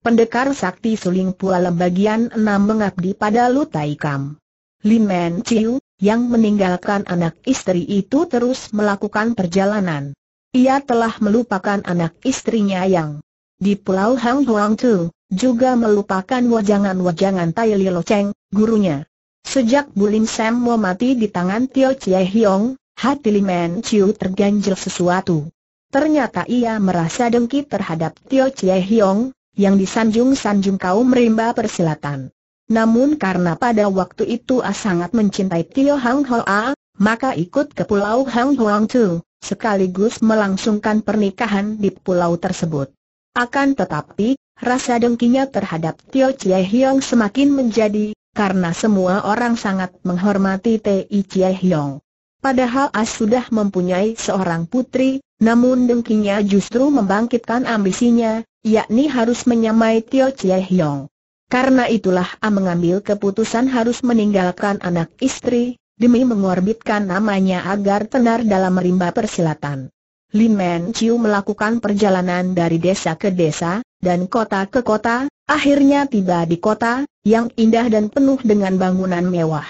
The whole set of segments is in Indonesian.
Pendekar Sakti Suling Pualem bagian enam mengabdi pada Lutai Kam. Limen Chiu, yang meninggalkan anak istri itu terus melakukan perjalanan. Ia telah melupakan anak istrinya yang di Pulau Hang Huang Tu, juga melupakan wajangan-wajangan Tai Lo Cheng, gurunya. Sejak Bulim Sam Mo mati di tangan Tio Chie Hiong, hati Limen Chiu terganjel sesuatu. Ternyata ia merasa dengki terhadap Tio Chie Hiong, yang disanjung-sanjung kaum rimba persilatan. Namun karena pada waktu itu A sangat mencintai Tio Hang Hoa, maka ikut ke Pulau Hang Huang Tu, sekaligus melangsungkan pernikahan di pulau tersebut. Akan tetapi, rasa dengkinya terhadap Tio Chie Hiong semakin menjadi, karena semua orang sangat menghormati Ti Chie Hiong. Padahal As sudah mempunyai seorang putri, namun dengkinya justru membangkitkan ambisinya, yakni harus menyamai Tio Chie Hiong. Karena itulah A mengambil keputusan harus meninggalkan anak istri, demi mengorbitkan namanya agar tenar dalam rimba persilatan. Lin Men Chiu melakukan perjalanan dari desa ke desa, dan kota ke kota, akhirnya tiba di kota, yang indah dan penuh dengan bangunan mewah.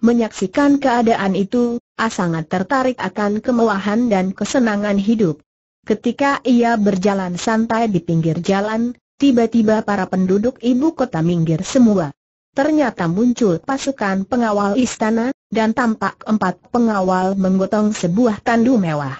Menyaksikan keadaan itu, A sangat tertarik akan kemewahan dan kesenangan hidup. Ketika ia berjalan santai di pinggir jalan, tiba-tiba para penduduk ibu kota minggir semua. Ternyata muncul pasukan pengawal istana, dan tampak empat pengawal menggotong sebuah tandu mewah.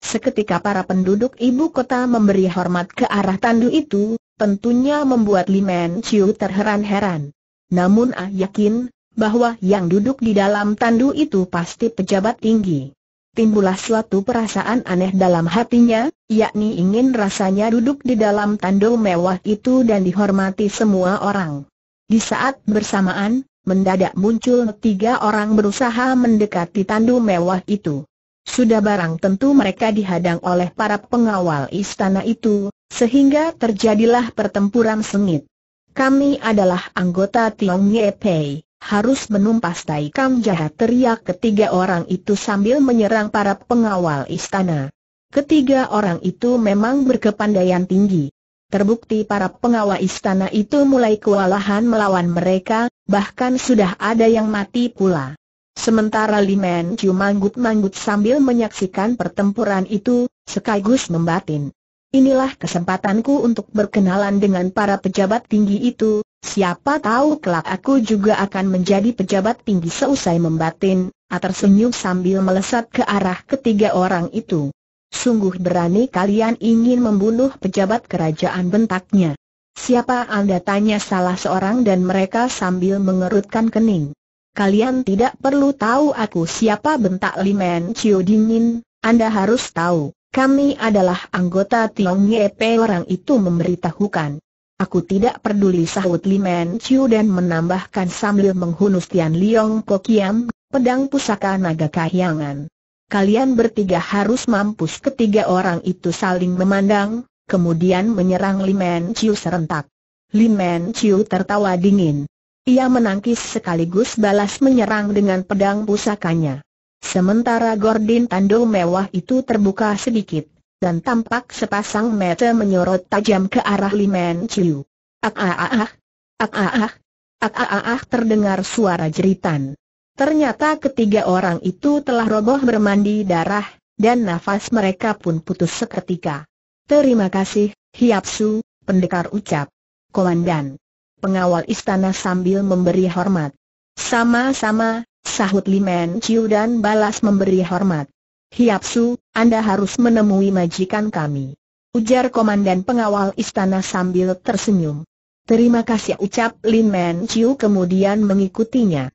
Seketika para penduduk ibu kota memberi hormat ke arah tandu itu, tentunya membuat Limen Chiu terheran-heran. Namun Ah yakin, bahwa yang duduk di dalam tandu itu pasti pejabat tinggi. Timbullah suatu perasaan aneh dalam hatinya, yakni ingin rasanya duduk di dalam tandu mewah itu dan dihormati semua orang. Di saat bersamaan, mendadak muncul tiga orang berusaha mendekati tandu mewah itu. Sudah barang tentu mereka dihadang oleh para pengawal istana itu, sehingga terjadilah pertempuran sengit. Kami adalah anggota Tiong Ye Pei. Harus menumpas Taikam jahat teriak ketiga orang itu sambil menyerang para pengawal istana. Ketiga orang itu memang berkepandaian tinggi. Terbukti para pengawal istana itu mulai kewalahan melawan mereka, bahkan sudah ada yang mati pula. Sementara Limen Chu manggut-manggut sambil menyaksikan pertempuran itu, sekaligus membatin. Inilah kesempatanku untuk berkenalan dengan para pejabat tinggi itu, Siapa tahu kelak aku juga akan menjadi pejabat tinggi seusai membatin, A tersenyum sambil melesat ke arah ketiga orang itu. Sungguh berani kalian ingin membunuh pejabat kerajaan bentaknya. Siapa Anda tanya salah seorang dan mereka sambil mengerutkan kening. Kalian tidak perlu tahu aku siapa bentak Limen Chiu dingin, Anda harus tahu, kami adalah anggota Tiong Yepe orang itu memberitahukan. Aku tidak peduli sahut Men Chiu dan menambahkan sambil menghunus Tian Liong Kokiam, pedang pusaka naga kahyangan. Kalian bertiga harus mampus ketiga orang itu saling memandang, kemudian menyerang Men Chiu serentak. Men Chiu tertawa dingin. Ia menangkis sekaligus balas menyerang dengan pedang pusakanya. Sementara gordin tandu mewah itu terbuka sedikit dan tampak sepasang mata menyorot tajam ke arah Liman Chiu. Ak ah ah ah, ak ah ah, ak ah ah. Ah, ah ah ah terdengar suara jeritan. Ternyata ketiga orang itu telah roboh bermandi darah, dan nafas mereka pun putus seketika. Terima kasih, Hiapsu, pendekar ucap. Komandan. Pengawal istana sambil memberi hormat. Sama-sama, sahut Liman Chiu dan balas memberi hormat. Hiapsu, Anda harus menemui majikan kami. Ujar Komandan Pengawal Istana sambil tersenyum. Terima kasih ucap Lin Men Chiu kemudian mengikutinya.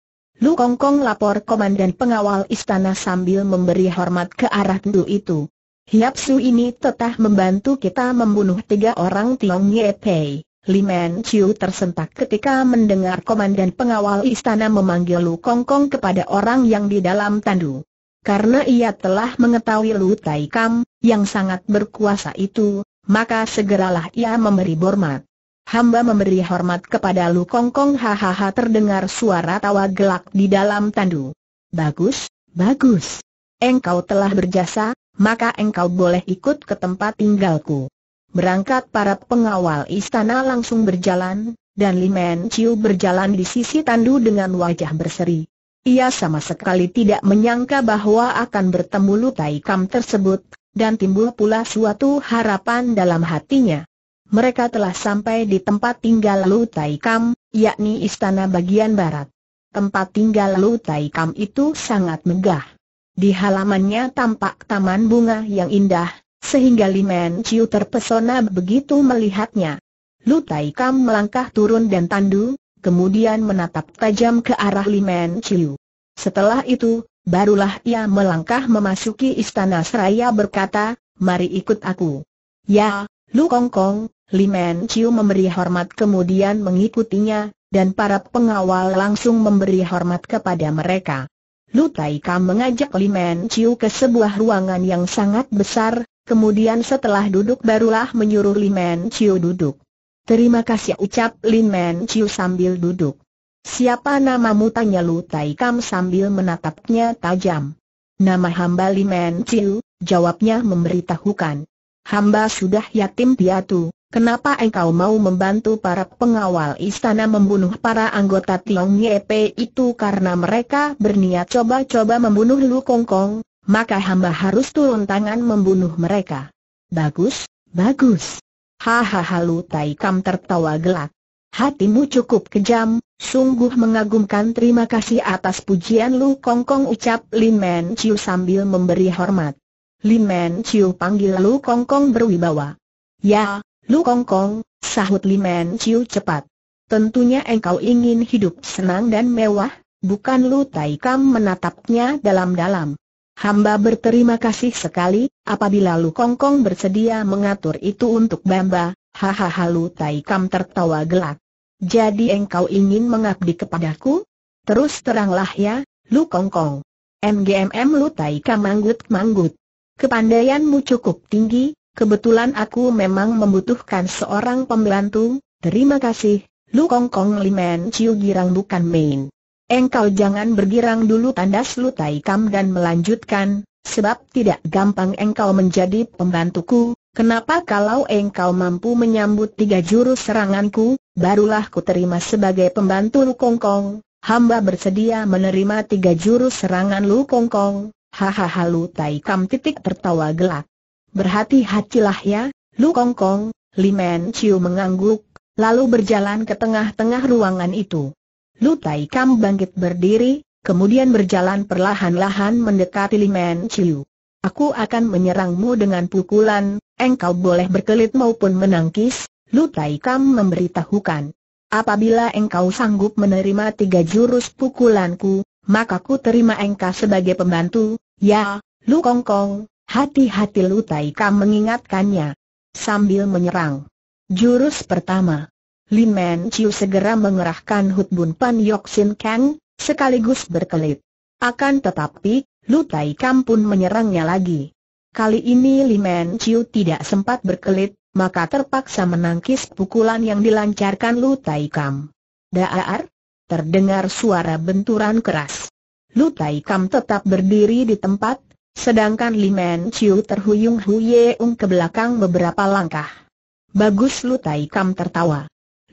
Lu Kong Kong lapor Komandan Pengawal Istana sambil memberi hormat ke arah Du itu. Hiapsu ini tetah membantu kita membunuh tiga orang Tiong Ye Pei. Lin Men Chiu tersentak ketika mendengar Komandan Pengawal Istana memanggil Lu Kong Kong kepada orang yang di dalam tandu karena ia telah mengetahui Lu Tai Kam, yang sangat berkuasa itu, maka segeralah ia memberi hormat. Hamba memberi hormat kepada Lu Kong Kong hahaha terdengar suara tawa gelak di dalam tandu. Bagus, bagus. Engkau telah berjasa, maka engkau boleh ikut ke tempat tinggalku. Berangkat para pengawal istana langsung berjalan, dan Limen Chiu berjalan di sisi tandu dengan wajah berseri. Ia sama sekali tidak menyangka bahwa akan bertemu Lutai Kam tersebut, dan timbul pula suatu harapan dalam hatinya. Mereka telah sampai di tempat tinggal Lutai Kam, yakni istana bagian barat. Tempat tinggal Lutai Kam itu sangat megah. Di halamannya tampak taman bunga yang indah, sehingga Limen Chiu terpesona begitu melihatnya. Lutai Kam melangkah turun dan tandu, kemudian menatap tajam ke arah Limen Chiu. Setelah itu, barulah ia melangkah memasuki istana seraya berkata, mari ikut aku. Ya, Lu Kong Kong, Limen Chiu memberi hormat kemudian mengikutinya, dan para pengawal langsung memberi hormat kepada mereka. Lu Taika mengajak Limen Chiu ke sebuah ruangan yang sangat besar, kemudian setelah duduk barulah menyuruh Limen Chiu duduk. Terima kasih ucap Lin Men Chiu sambil duduk. Siapa namamu tanya Lu Tai Kam sambil menatapnya tajam. Nama hamba Lin Men Chiu, jawabnya memberitahukan. Hamba sudah yatim piatu, kenapa engkau mau membantu para pengawal istana membunuh para anggota Tiong Yepe itu karena mereka berniat coba-coba membunuh Lu Kong Kong, maka hamba harus turun tangan membunuh mereka. Bagus, bagus. Hahaha Lu Tai Kam tertawa gelak. Hatimu cukup kejam, sungguh mengagumkan terima kasih atas pujian Lu Kongkong. Kong ucap Lin Men Chiu sambil memberi hormat. Lin Men Chiu panggil Lu Kongkong Kong berwibawa. Ya, Lu Kongkong, Kong, sahut Lin Men Chiu cepat. Tentunya engkau ingin hidup senang dan mewah, bukan Lu Tai Kam menatapnya dalam-dalam. Hamba berterima kasih sekali, apabila Lu Kong Kong bersedia mengatur itu untuk Bamba, hahaha Lu Tai Kam tertawa gelak. Jadi engkau ingin mengabdi kepadaku? Terus teranglah ya, Lu Kong Kong. MGMM Lu Tai Kam manggut-manggut. Kepandaianmu cukup tinggi, kebetulan aku memang membutuhkan seorang pembantu, terima kasih, Lu Kong Kong Limen Ciu Girang bukan main. Engkau jangan bergirang dulu tandas lu Kam dan melanjutkan, sebab tidak gampang engkau menjadi pembantuku, kenapa kalau engkau mampu menyambut tiga jurus seranganku, barulah ku terima sebagai pembantu Lu kongkong, hamba bersedia menerima tiga jurus serangan Lu Kongkong. Hahaha, hahaha lu Kam titik tertawa gelak. Berhati-hatilah ya, Lu Kongkong. Limen Chiu mengangguk, lalu berjalan ke tengah-tengah ruangan itu. Lu Tai Kam bangkit berdiri, kemudian berjalan perlahan-lahan mendekati Limen Chiu. Aku akan menyerangmu dengan pukulan, engkau boleh berkelit maupun menangkis, Lu Tai Kam memberitahukan. Apabila engkau sanggup menerima tiga jurus pukulanku, maka ku terima engkau sebagai pembantu, ya, Lu Kong Kong, hati-hati Lu Tai Kam mengingatkannya. Sambil menyerang. Jurus pertama. Lin Men Chiu segera mengerahkan Hut Bun Pan Yok Sin Kang, sekaligus berkelit. Akan tetapi, Lu Tai Kam pun menyerangnya lagi. Kali ini Lin Men Chiu tidak sempat berkelit, maka terpaksa menangkis pukulan yang dilancarkan Lu Tai Kam. Daar! Terdengar suara benturan keras. Lu Tai Kam tetap berdiri di tempat, Sedangkan Lin Men Chiu terhuyung-huyung ke belakang beberapa langkah. Bagus Lu Tai Kam tertawa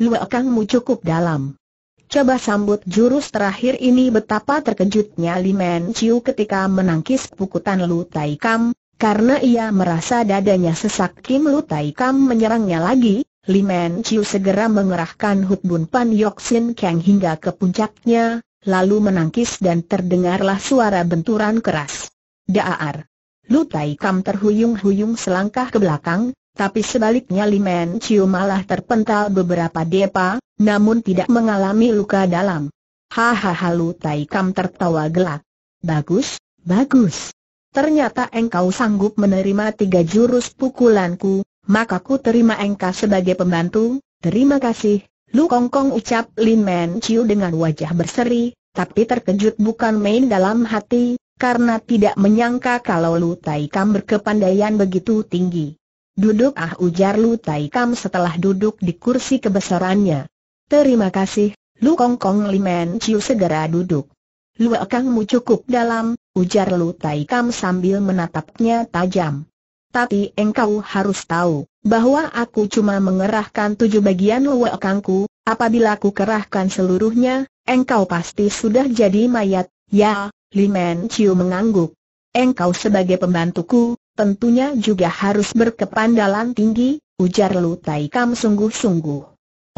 luakangmu cukup dalam. Coba sambut jurus terakhir ini betapa terkejutnya Li Men Chiu ketika menangkis pukutan Lu Tai Kam, karena ia merasa dadanya sesak Kim Lu Tai Kam menyerangnya lagi, Li Men Chiu segera mengerahkan Hut Bun Pan Yok Sin Kang hingga ke puncaknya, lalu menangkis dan terdengarlah suara benturan keras. Daar! Lu Tai Kam terhuyung-huyung selangkah ke belakang, tapi sebaliknya Limen Chiu malah terpental beberapa depa, namun tidak mengalami luka dalam. Hahaha Lu Tai Kam tertawa gelak. Bagus, bagus. Ternyata engkau sanggup menerima tiga jurus pukulanku, maka ku terima engkau sebagai pembantu, terima kasih. Lu Kong Kong ucap Lin Men Chiu dengan wajah berseri, tapi terkejut bukan main dalam hati, karena tidak menyangka kalau Lu Tai Kam berkepandaian begitu tinggi. Duduk ah ujar Lu Tai Kam setelah duduk di kursi kebesarannya. Terima kasih, Lu Kong Kong Limen Chiu segera duduk. Lu Kangmu cukup dalam, ujar Lu Tai Kam sambil menatapnya tajam. Tapi engkau harus tahu, bahwa aku cuma mengerahkan tujuh bagian Lu Kangku, apabila aku kerahkan seluruhnya, engkau pasti sudah jadi mayat, ya, Limen Chiu mengangguk. Engkau sebagai pembantuku, tentunya juga harus berkepandalan tinggi, ujar Lu Tai Kam sungguh-sungguh.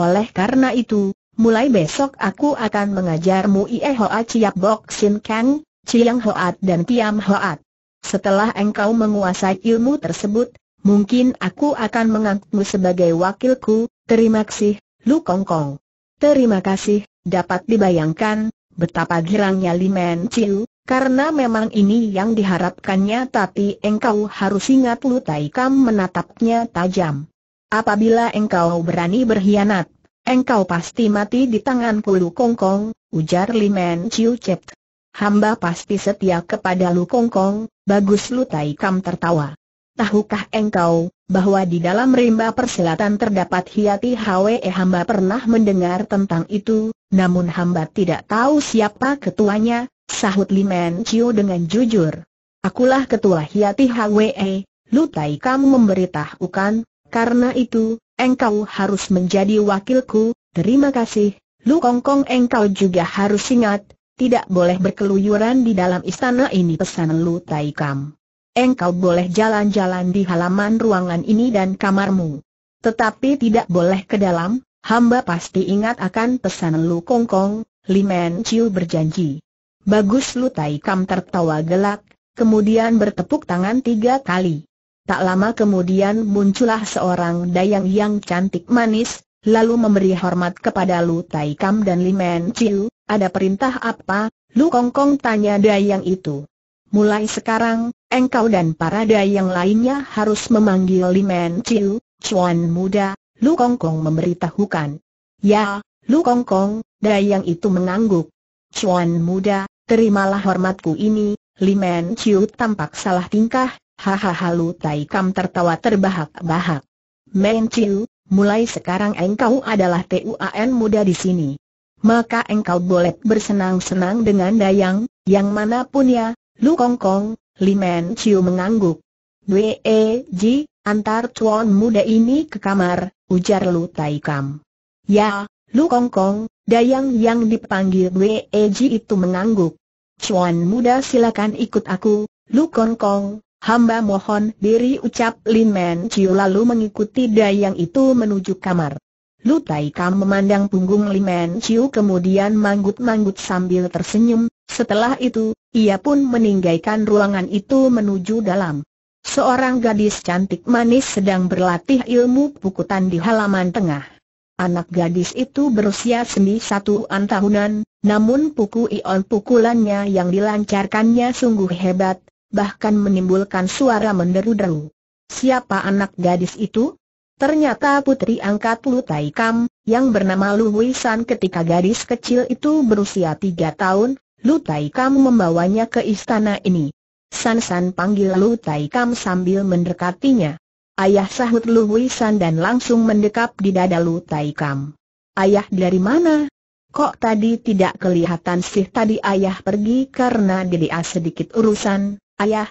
Oleh karena itu, mulai besok aku akan mengajarmu Ie Hoa Ciap Bok Sin Kang, Ciang Hoat dan piam Hoat. Setelah engkau menguasai ilmu tersebut, mungkin aku akan mengangkatmu sebagai wakilku, terima kasih, Lu Kong Kong. Terima kasih, dapat dibayangkan, betapa girangnya Men Ciu, karena memang ini yang diharapkannya tapi engkau harus ingat Lutai Kam menatapnya tajam. Apabila engkau berani berkhianat, engkau pasti mati di tangan Kong Kong, ujar Limen Chiu Chep. Hamba pasti setia kepada Lu Kongkong, bagus Lutai Kam tertawa. Tahukah engkau, bahwa di dalam rimba persilatan terdapat hiati Hwe eh, hamba pernah mendengar tentang itu, namun hamba tidak tahu siapa ketuanya, Sahut Limen Chiu dengan jujur. Akulah ketua Hiati HWE, Lutai kamu memberitahukan, karena itu, engkau harus menjadi wakilku, terima kasih, Lu Kongkong engkau juga harus ingat, tidak boleh berkeluyuran di dalam istana ini pesan Lu Tai Kam. Engkau boleh jalan-jalan di halaman ruangan ini dan kamarmu. Tetapi tidak boleh ke dalam, hamba pasti ingat akan pesan Lu Kongkong, Limen Chiu berjanji. Bagus Lutai Kam tertawa gelak, kemudian bertepuk tangan tiga kali. Tak lama kemudian muncullah seorang dayang yang cantik manis, lalu memberi hormat kepada Lu Tai Kam dan Limen Chiu, ada perintah apa? Lu Kongkong Kong tanya dayang itu. Mulai sekarang, engkau dan para dayang lainnya harus memanggil Limen Chiu, Chuan Muda, Lu Kongkong Kong memberitahukan. Ya, Lu Kongkong, Kong, dayang itu mengangguk. Chuan Muda, terimalah hormatku ini, Limen Chiu tampak salah tingkah, hahaha Lu Tai Kam tertawa terbahak-bahak. Men Chiu, mulai sekarang engkau adalah TUAN muda di sini. Maka engkau boleh bersenang-senang dengan Dayang, yang manapun ya, Lu Kong Kong, Limen Chiu mengangguk. E Ji, antar tuan muda ini ke kamar, ujar Lu Tai Kam. Ya, Lu Kong Kong, Dayang yang dipanggil Wee Ji itu mengangguk. Cuan muda silakan ikut aku, Lu Kong Kong, hamba mohon diri ucap Lin Men Chiu lalu mengikuti dayang itu menuju kamar. Lu Tai Kam memandang punggung Lin Men Chiu kemudian manggut-manggut sambil tersenyum, setelah itu, ia pun meninggalkan ruangan itu menuju dalam. Seorang gadis cantik manis sedang berlatih ilmu pukutan di halaman tengah. Anak gadis itu berusia an tahunan, namun Puku Ion pukulannya yang dilancarkannya sungguh hebat, bahkan menimbulkan suara menderu-deru. Siapa anak gadis itu? Ternyata putri angkat Lu Tai Kam, yang bernama Lu San ketika gadis kecil itu berusia tiga tahun, Lu Tai Kam membawanya ke istana ini. San San panggil Lu Tai Kam sambil mendekatinya. Ayah sahut Lu San dan langsung mendekap di dada Lu Tai Kam. Ayah dari mana? Kok tadi tidak kelihatan sih tadi ayah pergi karena dia sedikit urusan, ayah,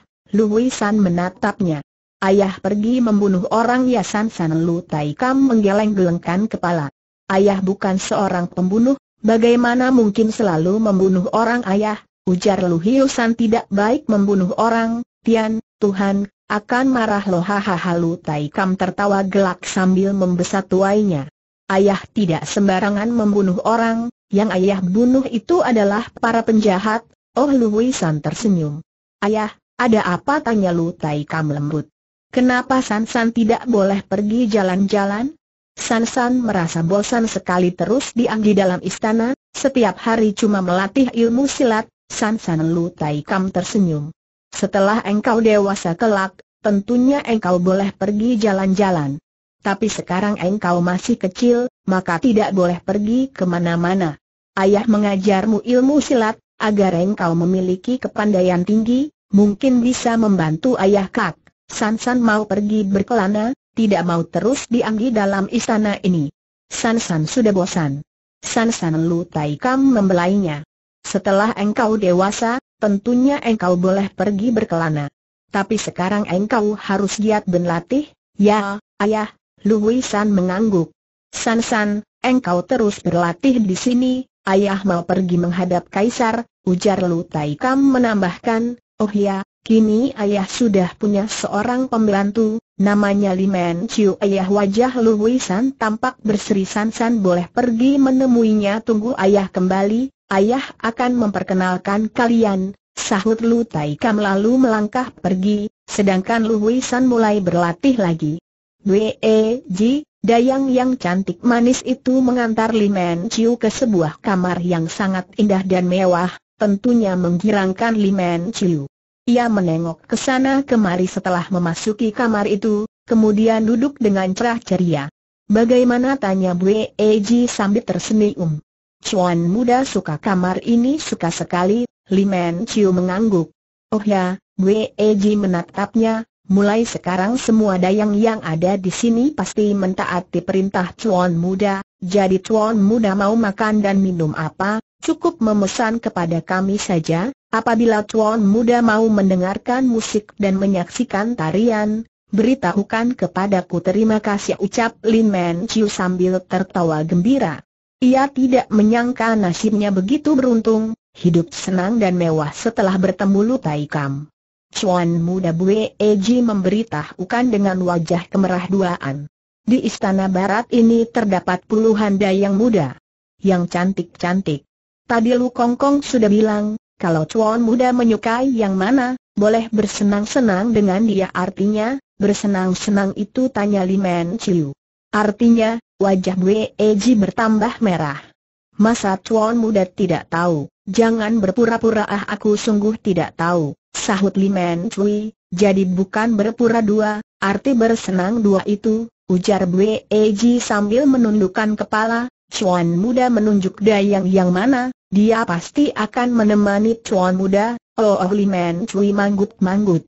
san menatapnya. Ayah pergi membunuh orang ya San San Lu Tai Kam menggeleng-gelengkan kepala. Ayah bukan seorang pembunuh, bagaimana mungkin selalu membunuh orang ayah, ujar Lu San tidak baik membunuh orang, Tian, Tuhan, akan marah lo hahaha Lu Tai Kam tertawa gelak sambil membesat tuainya ayah tidak sembarangan membunuh orang, yang ayah bunuh itu adalah para penjahat, Oh Lu San tersenyum. Ayah, ada apa tanya Lu Tai Kam lembut. Kenapa San San tidak boleh pergi jalan-jalan? San San merasa bosan sekali terus diam di dalam istana, setiap hari cuma melatih ilmu silat, San San Lu Tai Kam tersenyum. Setelah engkau dewasa kelak, tentunya engkau boleh pergi jalan-jalan tapi sekarang engkau masih kecil, maka tidak boleh pergi kemana-mana. Ayah mengajarmu ilmu silat, agar engkau memiliki kepandaian tinggi, mungkin bisa membantu ayah kak. Sansan mau pergi berkelana, tidak mau terus dianggi dalam istana ini. Sansan sudah bosan. Sansan Lu Tai Kam membelainya. Setelah engkau dewasa, tentunya engkau boleh pergi berkelana. Tapi sekarang engkau harus giat berlatih, ya, ayah, Lui San mengangguk. San San, engkau terus berlatih di sini, ayah mau pergi menghadap kaisar, ujar Lu Tai Kam menambahkan, oh ya, kini ayah sudah punya seorang pembantu, namanya Limen Chiu ayah wajah Wei San tampak berseri San San boleh pergi menemuinya tunggu ayah kembali, ayah akan memperkenalkan kalian, sahut Lu Tai Kam lalu melangkah pergi, sedangkan Lu San mulai berlatih lagi. B.E.J. Dayang yang cantik manis itu mengantar Limen Chiu ke sebuah kamar yang sangat indah dan mewah, tentunya menggirangkan Limen Chiu. Ia menengok ke sana kemari setelah memasuki kamar itu, kemudian duduk dengan cerah ceria. Bagaimana tanya Bwe sambil tersenyum. Cuan muda suka kamar ini suka sekali, Limen Chiu mengangguk. Oh ya, Bwe menatapnya, Mulai sekarang semua dayang yang ada di sini pasti mentaati perintah Chuan Muda, jadi Chuan Muda mau makan dan minum apa, cukup memesan kepada kami saja, apabila Chuan Muda mau mendengarkan musik dan menyaksikan tarian, beritahukan kepadaku terima kasih ucap Lin Men Chiu sambil tertawa gembira. Ia tidak menyangka nasibnya begitu beruntung, hidup senang dan mewah setelah bertemu Lutai Kam. Cuan muda Bue Eji memberitahukan dengan wajah kemerah duaan. Di istana barat ini terdapat puluhan dayang muda. Yang cantik-cantik. Tadi Lu Kong Kong sudah bilang, kalau Cuan muda menyukai yang mana, boleh bersenang-senang dengan dia artinya, bersenang-senang itu tanya Limen Chiu. Artinya, wajah Bue Eji bertambah merah. Masa Cuan muda tidak tahu, jangan berpura-pura ah aku sungguh tidak tahu. Sahut Liman Cui, jadi bukan berpura dua, arti bersenang dua itu, ujar Bwe Eji sambil menundukkan kepala, Cuan muda menunjuk dayang yang mana, dia pasti akan menemani Cuan muda, oh, oh Liman Cui manggut-manggut.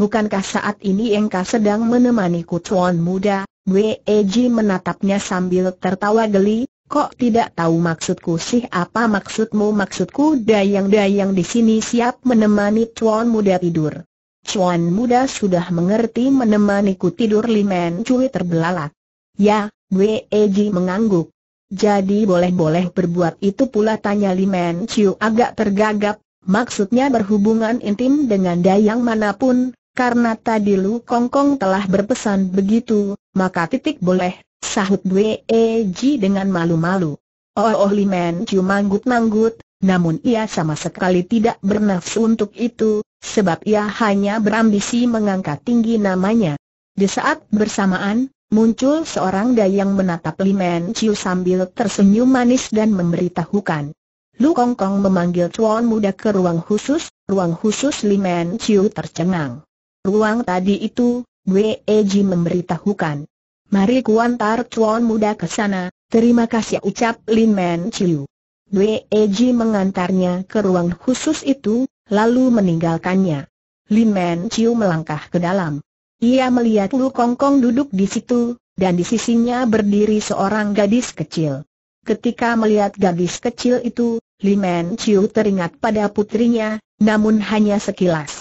Bukankah saat ini engkau sedang menemaniku Cuan muda, Bwe Eji menatapnya sambil tertawa geli, Kok tidak tahu maksudku sih apa maksudmu maksudku dayang-dayang di sini siap menemani cuan muda tidur. Cuan muda sudah mengerti menemaniku tidur limen cuy terbelalak. Ya, Weji mengangguk. Jadi boleh-boleh berbuat itu pula tanya Limen cuy agak tergagap, maksudnya berhubungan intim dengan dayang manapun, karena tadi Lu Kongkong telah berpesan begitu, maka titik boleh, Sahut E J dengan malu-malu. Oh, oh Limen Chu manggut-manggut, namun ia sama sekali tidak bernafsu untuk itu, sebab ia hanya berambisi mengangkat tinggi namanya. Di saat bersamaan, muncul seorang dayang menatap Limen Chiu sambil tersenyum manis dan memberitahukan. Lu Kong Kong memanggil Chuan muda ke ruang khusus, ruang khusus Limen Chiu tercengang. Ruang tadi itu, Wei e J memberitahukan. Mari kuantar tuan muda ke sana, terima kasih ucap Lin Man Chiu. Wei Eji mengantarnya ke ruang khusus itu, lalu meninggalkannya. Lin Man Chiu melangkah ke dalam. Ia melihat Lu Kong Kong duduk di situ, dan di sisinya berdiri seorang gadis kecil. Ketika melihat gadis kecil itu, Lin Man Chiu teringat pada putrinya, namun hanya sekilas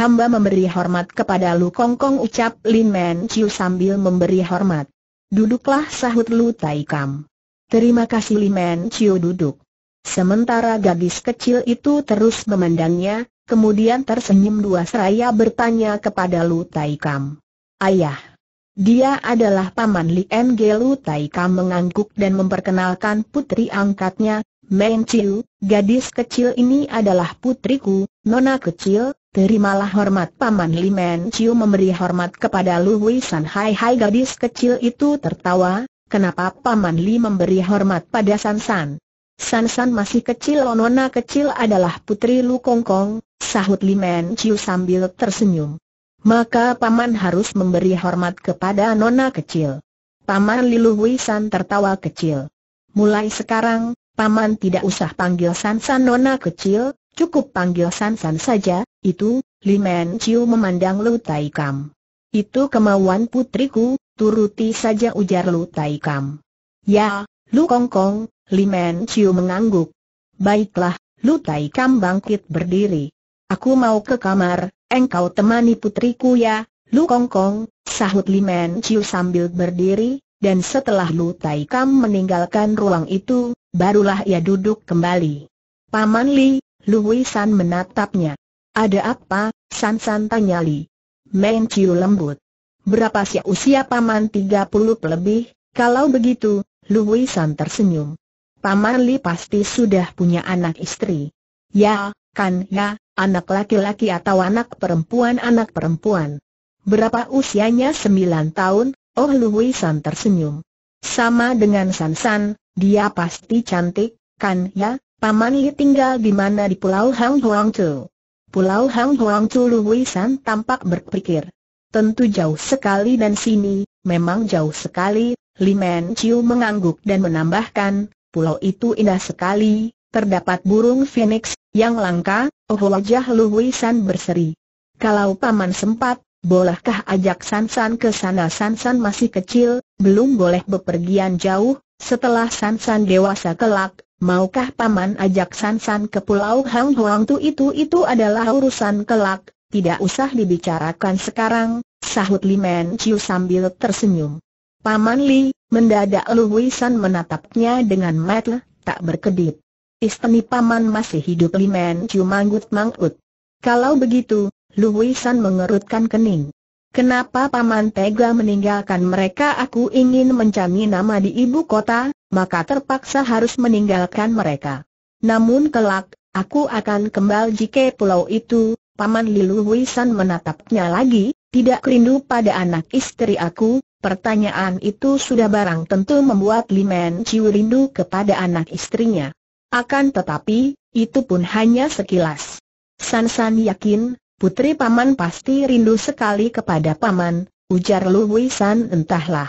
hamba memberi hormat kepada Lu Kong Kong ucap Lin Men Chiu sambil memberi hormat. Duduklah sahut Lu Tai Kam. Terima kasih Lin Men Chiu duduk. Sementara gadis kecil itu terus memandangnya, kemudian tersenyum dua seraya bertanya kepada Lu Tai Kam. Ayah. Dia adalah paman Li Enge Lu Tai Kam mengangguk dan memperkenalkan putri angkatnya, Men Chiu, gadis kecil ini adalah putriku, nona kecil, Terimalah hormat Paman Limen Chiu memberi hormat kepada Lu Wei San Hai Hai gadis kecil itu tertawa, kenapa Paman Li memberi hormat pada San San? San San masih kecil Onona kecil adalah putri Lu Kong Kong, sahut Limen Chiu sambil tersenyum. Maka Paman harus memberi hormat kepada Nona kecil. Paman Lu Wei San tertawa kecil. Mulai sekarang, Paman tidak usah panggil San San Nona kecil, cukup panggil San San saja, itu, Li Men Chiu memandang Lu Tai Kam. Itu kemauan putriku, turuti saja ujar Lu Tai Kam. Ya, Lu Kong Kong, Li Men Chiu mengangguk. Baiklah, Lu Tai Kam bangkit berdiri. Aku mau ke kamar, engkau temani putriku ya, Lu Kong Kong, sahut Li Men Chiu sambil berdiri, dan setelah Lu Tai Kam meninggalkan ruang itu, barulah ia duduk kembali. Paman Li, Lu Wei San menatapnya. Ada apa, Sansan tanya Li. Main Ciu lembut. Berapa sih usia paman 30 lebih, kalau begitu, Lu San tersenyum. Paman Li pasti sudah punya anak istri. Ya, kan ya, anak laki-laki atau anak perempuan anak perempuan. Berapa usianya sembilan tahun, oh Lu San tersenyum. Sama dengan Sansan, dia pasti cantik, kan ya, Paman Li tinggal di mana di Pulau Hang Huang Tu. Pulau Hang Huang Tulu Wisan tampak berpikir. Tentu jauh sekali dan sini, memang jauh sekali, Li Men Chiu mengangguk dan menambahkan, pulau itu indah sekali, terdapat burung phoenix, yang langka, oh wajah Lu berseri. Kalau paman sempat, bolehkah ajak Sansan ke sana Sansan masih kecil, belum boleh bepergian jauh, setelah Sansan dewasa kelak, Maukah paman ajak Sansan ke Pulau Hang Huang tu itu itu adalah urusan kelak, tidak usah dibicarakan sekarang, sahut Limen Chiu sambil tersenyum. Paman Li, mendadak Lu San menatapnya dengan mata tak berkedip. Istri paman masih hidup Limen Chiu manggut-manggut. Kalau begitu, Lu San mengerutkan kening. Kenapa paman tega meninggalkan mereka? Aku ingin mencari nama di ibu kota, maka terpaksa harus meninggalkan mereka. Namun kelak, aku akan kembali jika pulau itu, Paman Lilu Huisan menatapnya lagi, tidak rindu pada anak istri aku, pertanyaan itu sudah barang tentu membuat Limen Ciu rindu kepada anak istrinya. Akan tetapi, itu pun hanya sekilas. San-san yakin, putri paman pasti rindu sekali kepada paman, ujar Lu Huisan entahlah.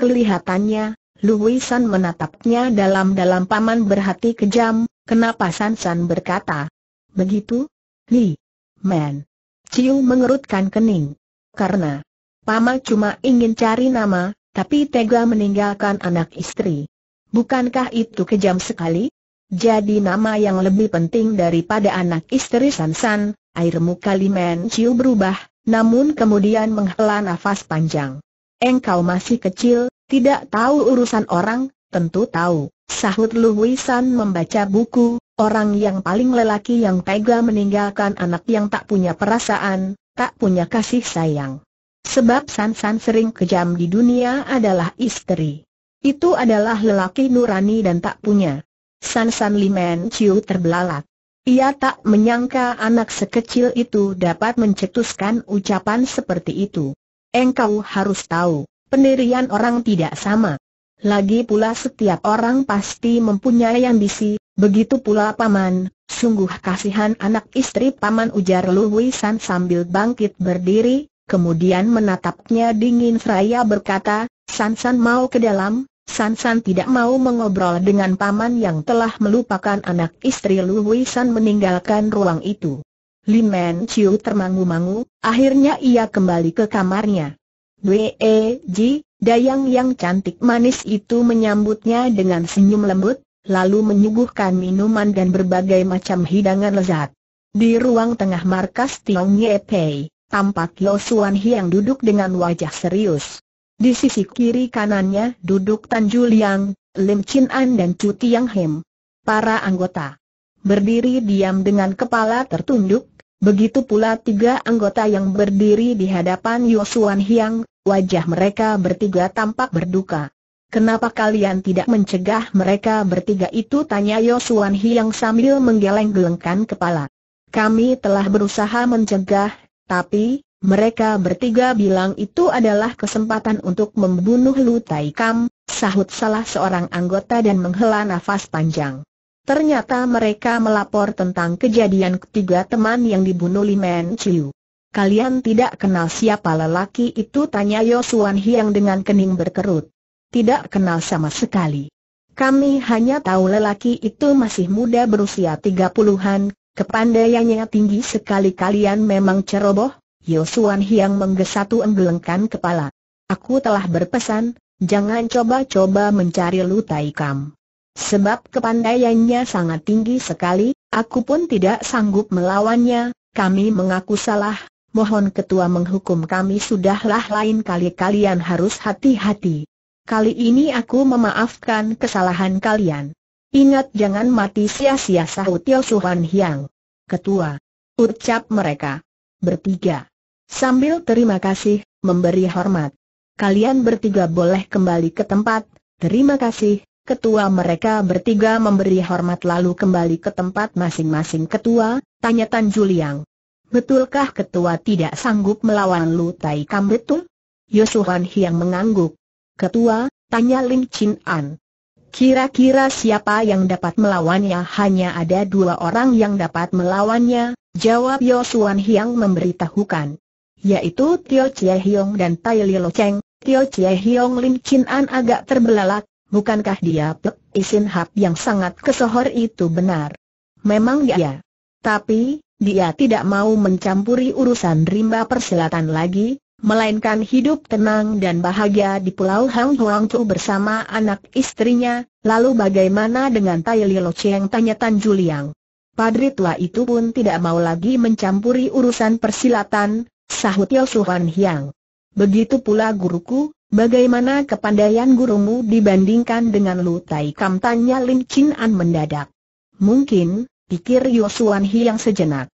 Kelihatannya, Luisan menatapnya dalam-dalam paman berhati kejam, kenapa San San berkata? Begitu? Li. Men. Ciu mengerutkan kening. Karena. Paman cuma ingin cari nama, tapi tega meninggalkan anak istri. Bukankah itu kejam sekali? Jadi nama yang lebih penting daripada anak istri San San. air muka Men Ciu berubah, namun kemudian menghela nafas panjang. Engkau masih kecil, tidak tahu urusan orang, tentu tahu. Sahut Lu Wisan membaca buku, orang yang paling lelaki yang tega meninggalkan anak yang tak punya perasaan, tak punya kasih sayang. Sebab San-San sering kejam di dunia adalah istri. Itu adalah lelaki nurani dan tak punya. San-San Limen Chiu terbelalak. Ia tak menyangka anak sekecil itu dapat mencetuskan ucapan seperti itu. Engkau harus tahu, pendirian orang tidak sama. Lagi pula setiap orang pasti mempunyai ambisi, begitu pula paman, sungguh kasihan anak istri paman ujar Lu sambil bangkit berdiri, kemudian menatapnya dingin seraya berkata, Sansan mau ke dalam, Sansan tidak mau mengobrol dengan paman yang telah melupakan anak istri Lu meninggalkan ruang itu. Limen Chiu termangu-mangu, akhirnya ia kembali ke kamarnya. B.E.J. Dayang yang cantik manis itu menyambutnya dengan senyum lembut, lalu menyuguhkan minuman dan berbagai macam hidangan lezat. Di ruang tengah markas Tiong Ye Pei, tampak Lo Suan yang duduk dengan wajah serius. Di sisi kiri kanannya duduk Tan Juliang, Lim Chin An dan Chu Tiang Him. Para anggota berdiri diam dengan kepala tertunduk, Begitu pula tiga anggota yang berdiri di hadapan Yosuan Hiang, wajah mereka bertiga tampak berduka. Kenapa kalian tidak mencegah mereka bertiga itu? Tanya Yosuan Hiang sambil menggeleng-gelengkan kepala. Kami telah berusaha mencegah, tapi, mereka bertiga bilang itu adalah kesempatan untuk membunuh Lu Taikam, sahut salah seorang anggota dan menghela nafas panjang. Ternyata mereka melapor tentang kejadian ketiga teman yang dibunuh Men Chiu. Kalian tidak kenal siapa lelaki itu tanya Yosuan Hiang dengan kening berkerut. Tidak kenal sama sekali. Kami hanya tahu lelaki itu masih muda berusia tiga puluhan, kepandaiannya tinggi sekali kalian memang ceroboh, Yosuan Hiang menggesatu enggelengkan kepala. Aku telah berpesan, jangan coba-coba mencari Lutai Kam. Sebab kepandaiannya sangat tinggi sekali, aku pun tidak sanggup melawannya, kami mengaku salah, mohon ketua menghukum kami sudahlah lain kali kalian harus hati-hati. Kali ini aku memaafkan kesalahan kalian. Ingat jangan mati sia-sia sahut Tio Suhan Hiang. Ketua, ucap mereka. Bertiga. Sambil terima kasih, memberi hormat. Kalian bertiga boleh kembali ke tempat, terima kasih, Ketua mereka bertiga memberi hormat lalu kembali ke tempat masing-masing ketua, tanya Tan Juliang. Betulkah ketua tidak sanggup melawan Lu Tai Kam betul? Yosuhan Hiang mengangguk. Ketua, tanya Lim Chin An. Kira-kira siapa yang dapat melawannya hanya ada dua orang yang dapat melawannya, jawab Yosuhan Hiang memberitahukan. Yaitu Tio Chie Hiong dan Tai Lilo Cheng, Tio Chie Hiong Lim Chin An agak terbelalak, Bukankah dia Pek Isin Hap yang sangat kesohor itu benar? Memang dia. Ya. Tapi, dia tidak mau mencampuri urusan rimba persilatan lagi, melainkan hidup tenang dan bahagia di Pulau Hang Huang Chu bersama anak istrinya, lalu bagaimana dengan Tai Lo Cheng tanya Tan Juliang. Padri tua itu pun tidak mau lagi mencampuri urusan persilatan, sahut Yel Hiang. Begitu pula guruku, Bagaimana kepandaian gurumu dibandingkan dengan Lu Tai Kam? Tanya Lin Chin An mendadak. Mungkin, pikir Yosuan yang sejenak.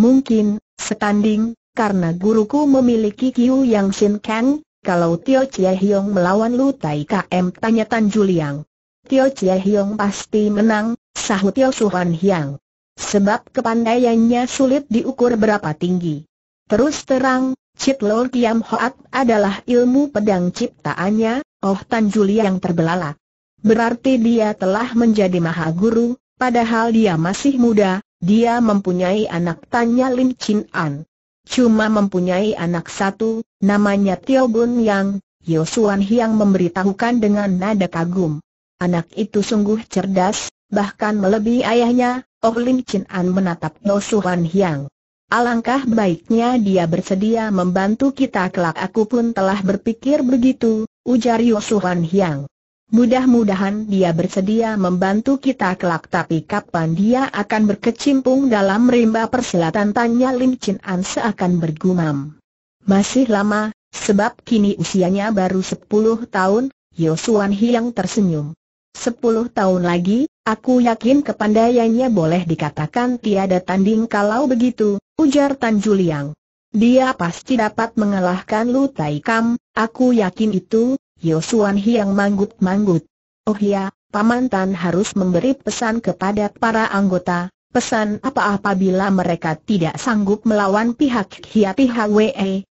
Mungkin, setanding, karena guruku memiliki Kiu Yang Sin Kang, kalau Tio Chie Hiong melawan Lu Tai KM tanya Tan Juliang. Tio Chie Hiong pasti menang, sahut Yosuan Hiang. Sebab kepandaiannya sulit diukur berapa tinggi. Terus terang, Chit Lo Kiam Hoat adalah ilmu pedang ciptaannya, Oh Tan Juli yang terbelalak. Berarti dia telah menjadi maha guru, padahal dia masih muda, dia mempunyai anak tanya Lin Chin An. Cuma mempunyai anak satu, namanya Tio Bun Yang, Yosuan Hiang memberitahukan dengan nada kagum. Anak itu sungguh cerdas, bahkan melebihi ayahnya, Oh Lin Chin An menatap Yosuan Hiang. Alangkah baiknya dia bersedia membantu kita kelak aku pun telah berpikir begitu, ujar Yosuhan Hyang. Mudah-mudahan dia bersedia membantu kita kelak tapi kapan dia akan berkecimpung dalam rimba persilatan tanya Lim Chin An seakan bergumam. Masih lama, sebab kini usianya baru 10 tahun, Yosuhan Hyang tersenyum. 10 tahun lagi, Aku yakin kepandaiannya boleh dikatakan tiada tanding kalau begitu, ujar Tan Juliang. Dia pasti dapat mengalahkan Lu Tai Kam, aku yakin itu, Yosuan Hiang manggut-manggut. Oh ya, Paman Tan harus memberi pesan kepada para anggota, pesan apa apabila mereka tidak sanggup melawan pihak Hiapi Hwe,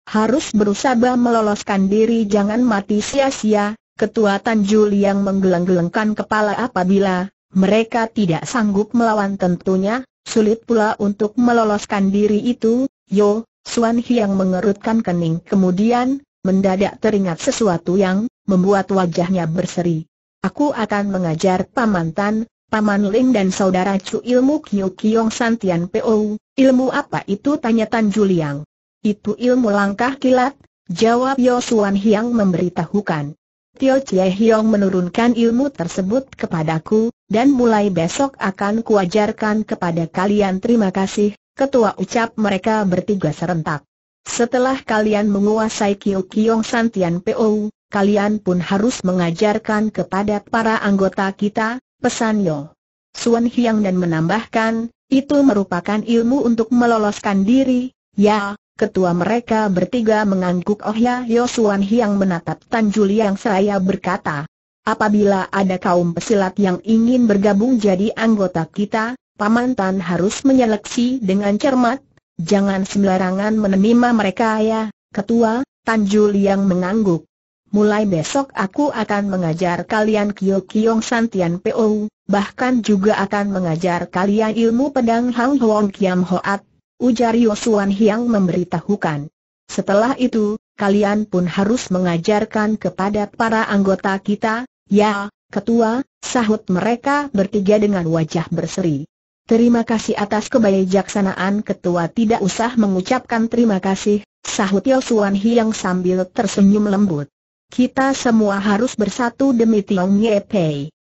harus berusaha meloloskan diri jangan mati sia-sia, Ketua Tan Juliang menggeleng-gelengkan kepala apabila mereka tidak sanggup melawan tentunya, sulit pula untuk meloloskan diri itu, Yo, Suan Hiang mengerutkan kening kemudian, mendadak teringat sesuatu yang membuat wajahnya berseri. Aku akan mengajar Paman Tan, Paman Ling dan Saudara Cu ilmu Kiu Kiong Santian Po. ilmu apa itu tanya Tan Juliang. Itu ilmu langkah kilat, jawab Yo Suan Hiang memberitahukan. Tio Chie Hiong menurunkan ilmu tersebut kepadaku, dan mulai besok akan kuajarkan kepada kalian terima kasih, ketua ucap mereka bertiga serentak. Setelah kalian menguasai Kiu Kiong Santian PO, kalian pun harus mengajarkan kepada para anggota kita, pesan Yo. Suan Hiang dan menambahkan, itu merupakan ilmu untuk meloloskan diri, ya, ketua mereka bertiga mengangguk oh ya Yo Suan Hiang menatap Tan yang seraya berkata, Apabila ada kaum pesilat yang ingin bergabung jadi anggota kita, Paman Tan harus menyeleksi dengan cermat, jangan sembarangan menerima mereka ya, Ketua, Tan Jul yang mengangguk. Mulai besok aku akan mengajar kalian Kyo Kiong Santian po, bahkan juga akan mengajar kalian ilmu pedang Hang Huang Kiam Hoat, ujar Yosuan Hiang memberitahukan. Setelah itu, kalian pun harus mengajarkan kepada para anggota kita, Ya, ketua, sahut mereka bertiga dengan wajah berseri. Terima kasih atas kebijaksanaan ketua tidak usah mengucapkan terima kasih, sahut Tio Suan Hiang sambil tersenyum lembut. Kita semua harus bersatu demi Tiong Ye Pei.